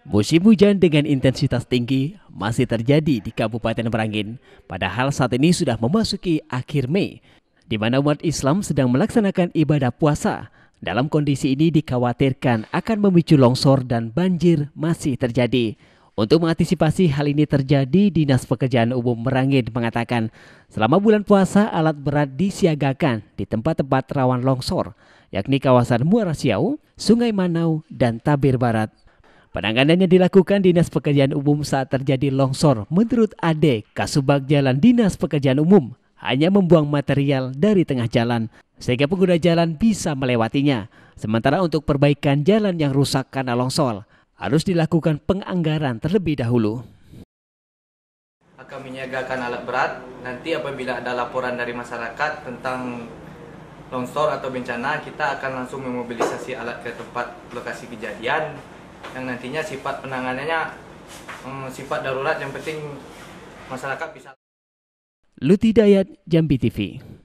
Musim hujan dengan intensitas tinggi masih terjadi di Kabupaten Merangin, padahal saat ini sudah memasuki akhir Mei, di mana umat Islam sedang melaksanakan ibadah puasa. Dalam kondisi ini dikhawatirkan akan memicu longsor dan banjir masih terjadi. Untuk mengantisipasi hal ini terjadi, Dinas Pekerjaan Umum Merangin mengatakan selama bulan puasa alat berat disiagakan di tempat-tempat rawan longsor, yakni kawasan Muara Siau, Sungai Manau, dan Tabir Barat. Penanganannya dilakukan Dinas Pekerjaan Umum saat terjadi longsor. Menurut Ade, Kasubag Jalan Dinas Pekerjaan Umum hanya membuang material dari tengah jalan sehingga pengguna jalan bisa melewatinya. Sementara untuk perbaikan jalan yang rusak karena longsor harus dilakukan penganggaran terlebih dahulu. Akan menyiagakan alat berat nanti apabila ada laporan dari masyarakat tentang longsor atau bencana kita akan langsung memobilisasi alat ke tempat lokasi kejadian yang nantinya sifat penanganannya um, sifat darurat yang penting masyarakat bisa Luti Dayat Jambi TV